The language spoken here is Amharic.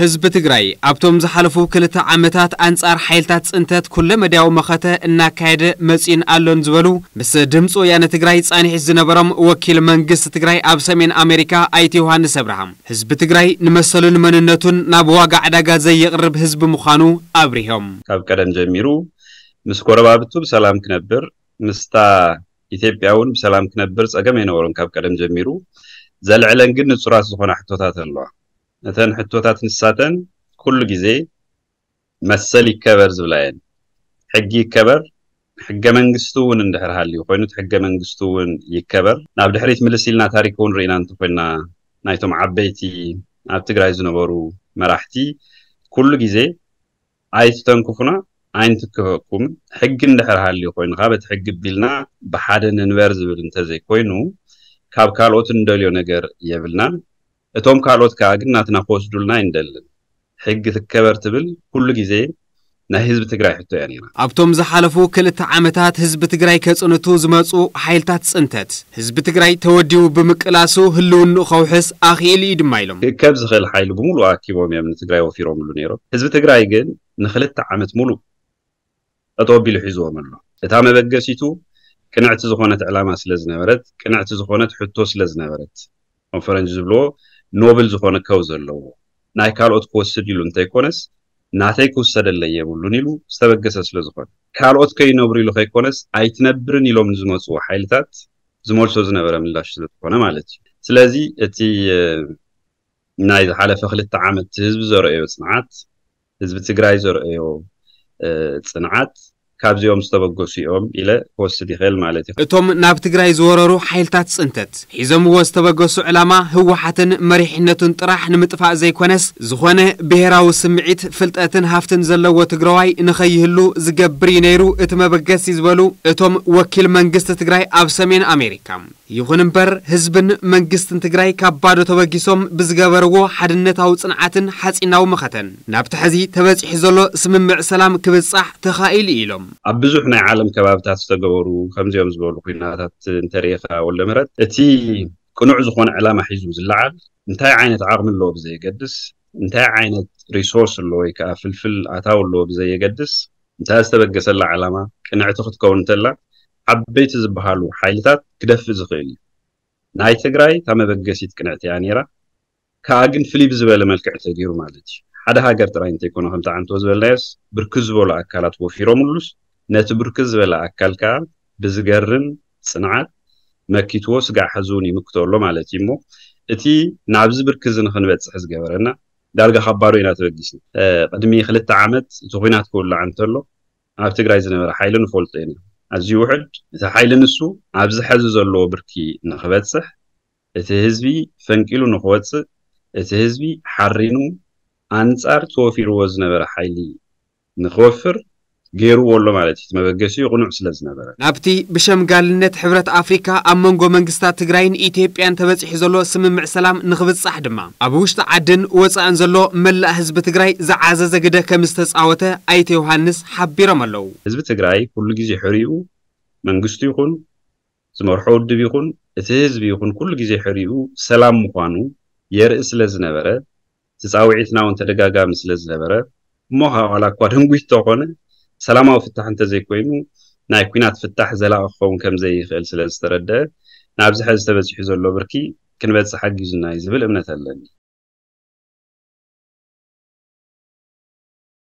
ህዝቢ ትግራይ ኣብቶም ዝሓለፉ ክልተ ዓመታት ኣንጻር ሓይልታት ጽንተት ኩለ መድያዊ መኸተ እናካየደ መጺን ኣሎን ዝበሉ ምስ ድምፂ ወያነ ትግራይ ጻኒሒት ዝነበሮም ወኪል መንግስቲ ትግራይ ኣብ ሰሜን ኣሜሪካ ኣይቲ ዮሃንስ ኣብርሃም ህዝቢ ትግራይ ንመሰሉን መንነቱን ናብ ዋጋ ዕዳጋ ዘየቕርብ ህዝቢ ምዃኑ ኣብሪሆም ካብ ቀደም ጀሚሩ ምስ ጎረባብቱ ብሰላም ክነብር ምስታ ኢትዮጵያ እውን ብሰላም ክነብር ጸገም ኣይነበሩን ካብ ቀደም ጀሚሩ ዘልዕለን ግን ንጹራት ዝኾነ ሕቶታት ኣለዋ እተን ሕቶታት ንሳተን ኩሉ ግዜ መሰል ይከበር ዝብላ ሕጊ ይከበር ሕገ መንግስቲ እውን እንድሕር ሃልዩ ኮይኑ እቲ ሕገ መንግስቲ እውን ይከበር ናብ ድሕሪት ምልስ ኢልና ታሪክ እውን ርኢና እንተኮይና ናይቶም ዓበይቲ ኣብ ትግራይ ዝነበሩ መራሕቲ ኩሉ ግዜ ኣይትተንክፉና ኣይንትክፈኩም ሕጊ እንድሕር ሃልዩ ኮይኑ ካብ ሕጊ ቢልና ብሓደ ንንበር ዝብል እንተዘይኮይኑ ካብ ካልኦት እንደልዮ ነገር የብልናን እቶም ካልኦት ከዓ ግን ናትና ክወስዱልና ይንደልን ሕጊ ትከበር ትብል ኩሉ ግዜ ናይ ህዝቢ ትግራይ ሕቶ እያ ነይራ ኣብቶም ዝሓለፉ ክልተ ዓመታት ህዝቢ ትግራይ ከጽንቱ ዝመፁ ሓይልታት ጽንተት ህዝቢ ትግራይ ተወዲቡ ብምቅላሱ ህልውኑ ከውሕስ ኣኽኢሉ እዩ ድማ ኢሎም ክእከብ ዝኽእል ሓይሊ ብምሉእ ኣኪቦም እዮም ንትግራይ ወፊሮምሉ ነይሮም ህዝቢ ትግራይ ግን ንክልተ ዓመት ሙሉእ ጠጠው ሒዝዎም ኣሎ እታ መበገሲቱ ቅንዕቲ ዝኾነት ዕላማ ስለ ዝነበረት ቅንዕቲ ዝኾነት ሕቶ ስለ ዝነበረት ከም ዝብልዎ ኖብል ዝኾነ ከው ዘለዎ ናይ ካልኦት ክወስድ ኢሉ እንተይኮነስ ናተይ ክውሰደለ የብሉን ኢሉ ዝተበገሰ ስለ ዝኾነ ካልኦት ከይነብሩ ኢሉ ከይኮነስ ኣይትነብርን ኢሎም ንዝመፁ ሓይልታት ዝመልሶ ዝነበረ ምላሽ ስለዝኾነ ማለት እዩ ስለዚ እቲ ናይ ዝሓለፈ ክልተ ዓመት ህዝቢ ዘርአዮ ፅንዓት ህዝቢ ትግራይ ዘርአዮ ፅንዓት ካብዚኦም ዝተበገሱ እዮም ኢለ ክወስድ ይኽእል ማለት እዩ እቶም ናብ ትግራይ ዝወረሩ ሓይልታት ፅንተት ሒዘምዎ ዝተበገሱ ዕላማ ህወሓትን መሪሕነቱን ጥራሕ ንምጥፋእ ዘይኮነስ ዝኾነ ብሄራዊ ስምዒት ፍልጠትን ሃፍትን ዘለዎ ትግራዋይ ንኸይህሉ ዝገብር እዩ ነይሩ እቲ መበገሲ ዝበሉ እቶም ወኪል መንግስቲ ትግራይ ኣብ ሰሜን ኣሜሪካ ይኹን እምበር ህዝብን መንግስትን ትግራይ ካብ ባዶ ተበጊሶም ብዝገበርዎ ሓድነታዊ ጽንዓትን ሓጺናዊ መኸተን ናብቲ ሕዚ ተበጺሑ ዘሎ ስምምዕ ሰላም ክብጻሕ ተኻኢሉ ኢሎም ኣብ ብዙሕ ናይ ዓለም ከባብታት ዝተገበሩ ከምዚኦም ዝበሉ ኩናታት እንተሪኢኻ ወለ ምህረት እቲ ቅኑዕ ዝኾነ ዕላማ ሒዙ ዝለዓል እንታይ ዓይነት ዓቕሚ ኣለዎ ብዘየገድስ እንታይ ዓይነት ሪሶርስ ኣሎ ወይ ከዓ ፍልፍል ኣታው ኣለዎ ብዘየገድስ እንታይ ዝተበገሰላ ዓላማ ቅንዕቲ ክትከውን እንተላ ዓበይቲ ዝበሃሉ ሓይልታት ክደፍእ ዝኽእል እዩ ናይ ትግራይ እታ ቅንዕቲ እያ ነራ ካብኣ ግን ፍልይ ብዝበለ መልክዕ ተገይሩ ማለት እዩ ሓደ ሃገር ጥራይ እንተይኮነ ከምቲ ዓንትዎ ዝበልናዮስ ብርክ ዝበሉ ኣካላት ወፊሮም ሉስ ነቲ ብርክ ዝበለ ኣካል ከዓ ብዝገርም ፅንዓት መኪትዎ ስጋዕ ሕዚ እውን ይምክተሎ ማለት እዩ እሞ እቲ ናብዚ ብርክ እዚ ንክንበፅሕ ዝገበረና ዳርጋ ከባዶ ኢና ተበጊስና ቅድሚ ክልተ ዓመት እቲ ኩናት ክውላዓ እንተሎ ኣብ ትግራይ ዝነበረ ሓይሊ ንፈልጦ ኢና ኣዝዩ ውሕድ እቲ ሓይሊ ንሱ ኣብ ዝሐዚ ዘለዎ ብርኪ ንኽበፅሕ እቲ ህዝቢ ፈንቂሉ ንኽወፅእ እቲ ህዝቢ ሓሪኑ ኣንጻር ተወፊርዎ ዝነበረ ሓይሊ ንኽወፍር ገይርዎ ኣሎ ማለት እዩ መበገሲ ቕኑዕ ስለ ዝነበረ ናብቲ ብሸምጋልነት ሕብረት ኣፍሪካ ኣብ መንጎ መንግስታት ትግራይን ኢትዮጵያን ተበፂሑ ዘሎ ስምምዕ ሰላም ንኽብፃሕ ድማ ኣብ ውሽጢ ዓድን ወፃእን ዘሎ መላእ ህዝቢ ትግራይ ዝዓዘዘ ግደ ከም ዝተፃወተ ኣይተ ዮሃንስ ሓቢሮም ኣለው ህዝቢ ትግራይ ኩሉ ግዜ ሕሪኡ መንግስቱ ይኹን ዝመርሖ ውድብ ይኹን እቲ ህዝቢ ይኹን ኩሉ ግዜ ሕሪኡ ሰላም ምኳኑ የርኢ ስለ ዝነበረ ተፃውዒትና እውን ተደጋጋሚ ስለ ዝነበረ እሞ ካብ ዋላ እኳ ደንጉት ተኾነ ሰላማዊ ፍታሕ እንተዘይኮይኑ ናይ ኩናት ፍታሕ ዘላቐ ክኸውን ከም ዘይኽእል ስለ ዝተረድአ ናብዚ ሕዚ ተበፂሑ ዘሎ ብርኪ ክንበፅሕ ሓጊዙና እዩ ዝብል እምነት ኣለኒ